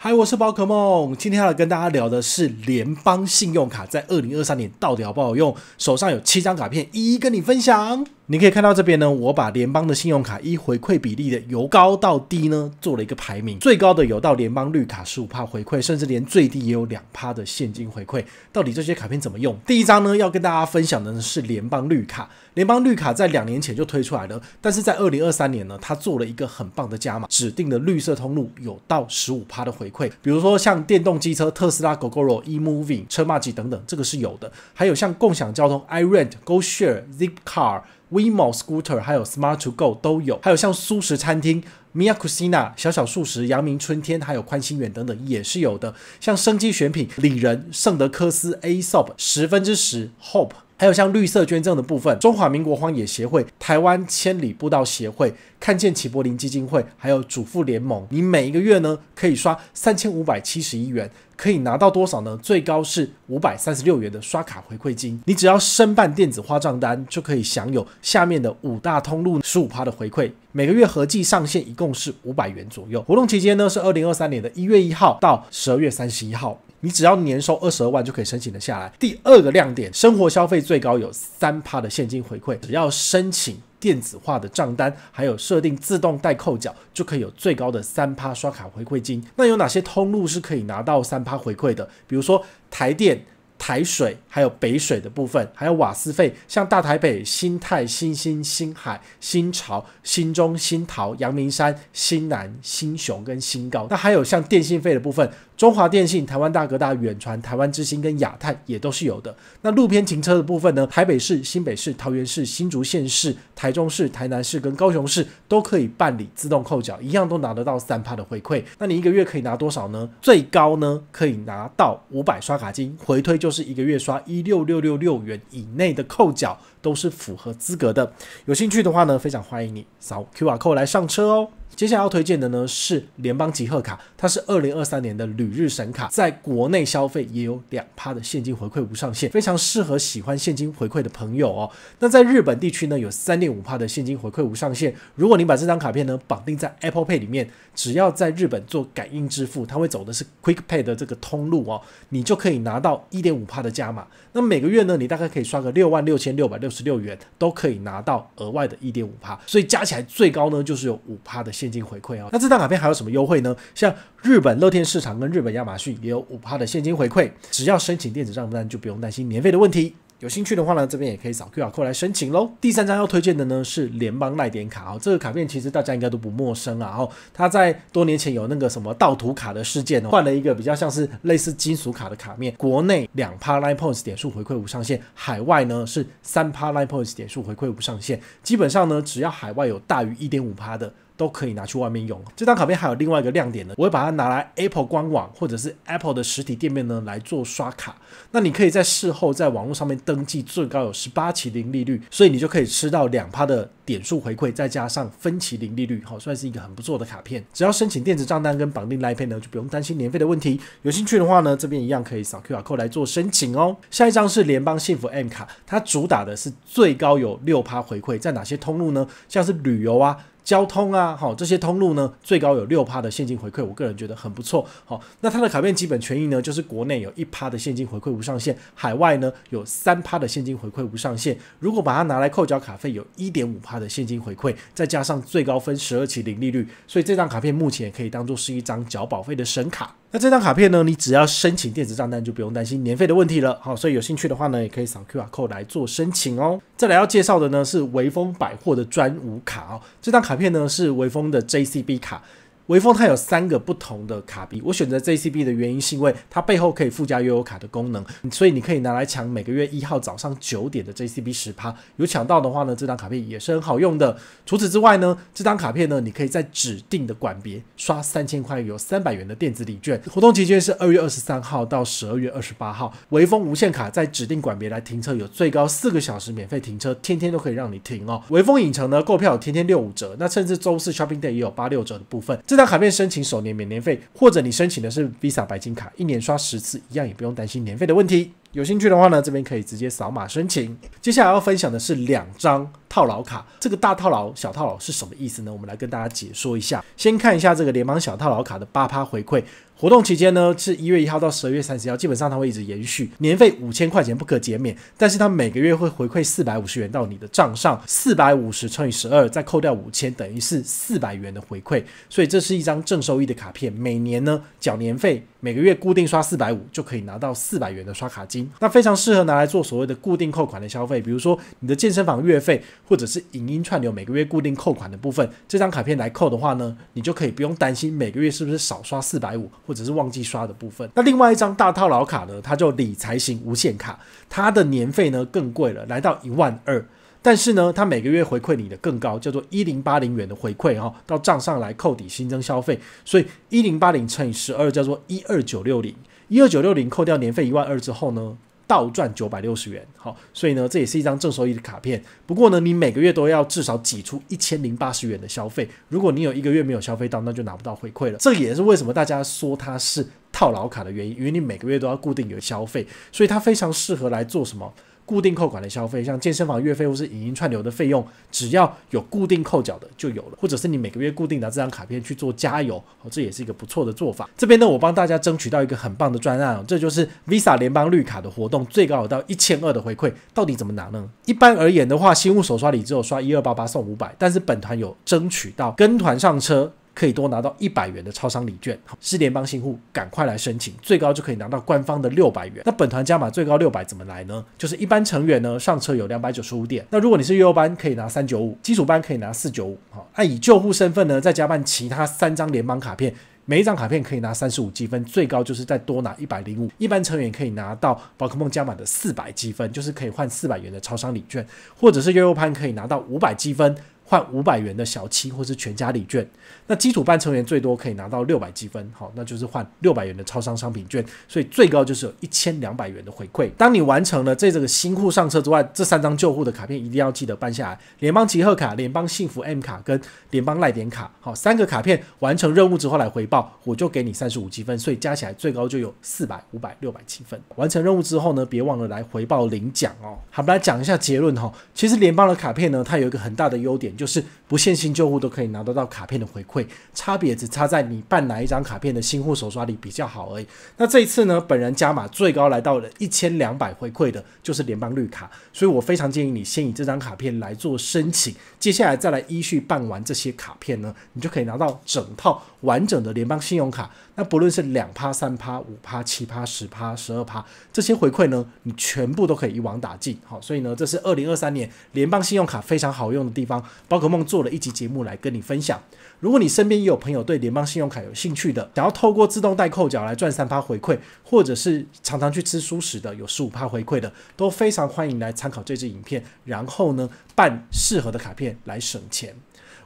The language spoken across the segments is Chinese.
嗨，我是宝可梦。今天要来跟大家聊的是联邦信用卡在二零二三年到底好不好用？手上有七张卡片，一一跟你分享。你可以看到这边呢，我把联邦的信用卡一回馈比例的由高到低呢做了一个排名。最高的有到联邦绿卡十五趴回馈，甚至连最低也有两趴的现金回馈。到底这些卡片怎么用？第一张呢，要跟大家分享的是联邦绿卡。联邦绿卡在两年前就推出来了，但是在二零二三年呢，它做了一个很棒的加码，指定的绿色通路有到十五趴的回。回馈，比如说像电动机车特斯拉 Gogoro、eMoving、车马机等等，这个是有的；还有像共享交通 iRent、GoShare、ZipCar、WeMo Scooter，还有 Smart To Go 都有；还有像素食餐厅 Mia Cucina、小小素食、阳明春天，还有宽心园等等也是有的；像生机选品里仁、圣德科斯、A s o p 十分之十、Hope。还有像绿色捐赠的部分，中华民国荒野协会、台湾千里步道协会、看见起柏林基金会，还有主妇联盟。你每一个月呢，可以刷三千五百七十一元，可以拿到多少呢？最高是五百三十六元的刷卡回馈金。你只要申办电子花账单，就可以享有下面的五大通路十五趴的回馈。每个月合计上限一共是五百元左右。活动期间呢，是二零二三年的一月一号到十二月三十一号。你只要年收二十二万就可以申请的下来。第二个亮点，生活消费最高有三趴的现金回馈，只要申请电子化的账单，还有设定自动代扣缴，就可以有最高的三趴刷卡回馈金。那有哪些通路是可以拿到三趴回馈的？比如说台电、台水，还有北水的部分，还有瓦斯费，像大台北、新泰、新兴、新海、新潮、新中新桃、阳明山、新南、新雄跟新高。那还有像电信费的部分。中华电信、台湾大哥大、远传、台湾之星跟亚太也都是有的。那路边停车的部分呢？台北市、新北市、桃园市、新竹县市、台中市、台南市跟高雄市都可以办理自动扣缴，一样都拿得到三趴的回馈。那你一个月可以拿多少呢？最高呢可以拿到五百刷卡金回推，就是一个月刷一六六六六元以内的扣缴都是符合资格的。有兴趣的话呢，非常欢迎你扫 QR Code 来上车哦。接下来要推荐的呢是联邦级贺卡，它是二零二三年的旅日神卡，在国内消费也有两趴的现金回馈无上限，非常适合喜欢现金回馈的朋友哦。那在日本地区呢有三点五趴的现金回馈无上限，如果你把这张卡片呢绑定在 Apple Pay 里面，只要在日本做感应支付，它会走的是 Quick Pay 的这个通路哦，你就可以拿到一点五趴的加码。那每个月呢你大概可以刷个六万六千六百六十六元，都可以拿到额外的一点五趴，所以加起来最高呢就是有五趴的。现金回馈啊，那这张卡片还有什么优惠呢？像日本乐天市场跟日本亚马逊也有五趴的现金回馈，只要申请电子账单就不用担心年费的问题。有兴趣的话呢，这边也可以扫 Q R code 来申请喽。第三张要推荐的呢是联邦耐点卡哦，这个卡片其实大家应该都不陌生啊。哦，它在多年前有那个什么盗图卡的事件，换了一个比较像是类似金属卡的卡面。国内两趴 line points 点数回馈无上限，海外呢是三趴 line points 点数回馈无上限。基本上呢，只要海外有大于一点五趴的。都可以拿去外面用。这张卡片还有另外一个亮点呢，我会把它拿来 Apple 官网或者是 Apple 的实体店面呢来做刷卡。那你可以在事后在网络上面登记，最高有十八期零利率，所以你就可以吃到两趴的点数回馈，再加上分期零利率，好，算是一个很不错的卡片。只要申请电子账单跟绑定 iPad 呢，就不用担心年费的问题。有兴趣的话呢，这边一样可以扫 QR code 来做申请哦。下一张是联邦幸福 M 卡，它主打的是最高有六趴回馈，在哪些通路呢？像是旅游啊。交通啊，好，这些通路呢，最高有六趴的现金回馈，我个人觉得很不错。好，那它的卡片基本权益呢，就是国内有一趴的现金回馈无上限，海外呢有三趴的现金回馈无上限。如果把它拿来扣缴卡费，有一点五趴的现金回馈，再加上最高分十二期零利率，所以这张卡片目前可以当做是一张缴保费的神卡。那这张卡片呢？你只要申请电子账单就不用担心年费的问题了。好，所以有兴趣的话呢，也可以扫 QR code 来做申请哦。再来要介绍的呢是维风百货的专五卡哦。这张卡片呢是维风的 JCB 卡。微风它有三个不同的卡币，我选择 JCB 的原因是因为它背后可以附加悠游卡的功能，所以你可以拿来抢每个月一号早上九点的 JCB 十趴，有抢到的话呢，这张卡片也是很好用的。除此之外呢，这张卡片呢，你可以在指定的馆别刷三千块有三百元的电子礼券，活动期间是二月二十三号到十二月二十八号。微风无限卡在指定馆别来停车有最高四个小时免费停车，天天都可以让你停哦。微风影城呢，购票天天六五折，那甚至周四 Shopping Day 也有八六折的部分。这张卡片申请首年免年费，或者你申请的是 Visa 白金卡，一年刷十次，一样也不用担心年费的问题。有兴趣的话呢，这边可以直接扫码申请。接下来要分享的是两张套牢卡，这个大套牢、小套牢是什么意思呢？我们来跟大家解说一下。先看一下这个联邦小套牢卡的八趴回馈。活动期间呢，是一月一号到十二月三十一号，基本上它会一直延续。年费五千块钱不可减免，但是它每个月会回馈四百五十元到你的账上，四百五十乘以十二，再扣掉五千，等于是四百元的回馈。所以这是一张正收益的卡片，每年呢缴年费，每个月固定刷四百五，就可以拿到四百元的刷卡金。那非常适合拿来做所谓的固定扣款的消费，比如说你的健身房月费，或者是影音串流每个月固定扣款的部分，这张卡片来扣的话呢，你就可以不用担心每个月是不是少刷四百五。或者是忘记刷的部分，那另外一张大套老卡呢？它就理财型无限卡，它的年费呢更贵了，来到一万二。但是呢，它每个月回馈你的更高，叫做一零八零元的回馈哈，到账上来扣抵新增消费。所以一零八零乘以十二叫做一二九六零，一二九六零扣掉年费一万二之后呢？倒赚九百六十元，好，所以呢，这也是一张正收益的卡片。不过呢，你每个月都要至少挤出一千零八十元的消费。如果你有一个月没有消费到，那就拿不到回馈了。这也是为什么大家说它是套牢卡的原因，因为你每个月都要固定有消费，所以它非常适合来做什么。固定扣款的消费，像健身房月费或是影音串流的费用，只要有固定扣缴的就有了，或者是你每个月固定拿这张卡片去做加油，这也是一个不错的做法。这边呢，我帮大家争取到一个很棒的专案，这就是 Visa 联邦绿卡的活动，最高有到一千二的回馈，到底怎么拿呢？一般而言的话，新物手刷礼只有刷一二八八送五百，但是本团有争取到跟团上车。可以多拿到一百元的超商礼券，是联邦新户，赶快来申请，最高就可以拿到官方的六百元。那本团加码最高六百怎么来呢？就是一般成员呢上车有两百九十五点，那如果你是月月班可以拿三九五，基础班可以拿四九五。好，那以救护身份呢再加办其他三张联邦卡片，每一张卡片可以拿三十五积分，最高就是再多拿一百零五。一般成员可以拿到宝可梦加码的四百积分，就是可以换四百元的超商礼券，或者是悠悠班可以拿到五百积分。换五百元的小七或是全家礼券，那基础班成员最多可以拿到六百积分，好，那就是换六百元的超商商品券，所以最高就是有一千两百元的回馈。当你完成了这这个新户上车之外，这三张旧户的卡片一定要记得办下来，联邦集贺卡、联邦幸福 M 卡跟联邦赖点卡，好，三个卡片完成任务之后来回报，我就给你三十五积分，所以加起来最高就有四百、五百、六百积分。完成任务之后呢，别忘了来回报领奖哦。好，我们来讲一下结论哈，其实联邦的卡片呢，它有一个很大的优点。就是不限新旧户都可以拿得到卡片的回馈，差别只差在你办哪一张卡片的新户手刷里比较好而已。那这一次呢，本人加码最高来到了一千两百回馈的，就是联邦绿卡。所以我非常建议你先以这张卡片来做申请，接下来再来依序办完这些卡片呢，你就可以拿到整套完整的联邦信用卡。那不论是两趴、三趴、五趴、七趴、十趴、十二趴这些回馈呢，你全部都可以一网打尽。好，所以呢，这是二零二三年联邦信用卡非常好用的地方。宝可梦做了一集节目来跟你分享。如果你身边也有朋友对联邦信用卡有兴趣的，想要透过自动代扣缴来赚三趴回馈，或者是常常去吃熟食的，有十五趴回馈的，都非常欢迎来参考这支影片，然后呢办适合的卡片来省钱。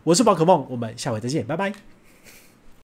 我是宝可梦，我们下回再见，拜拜。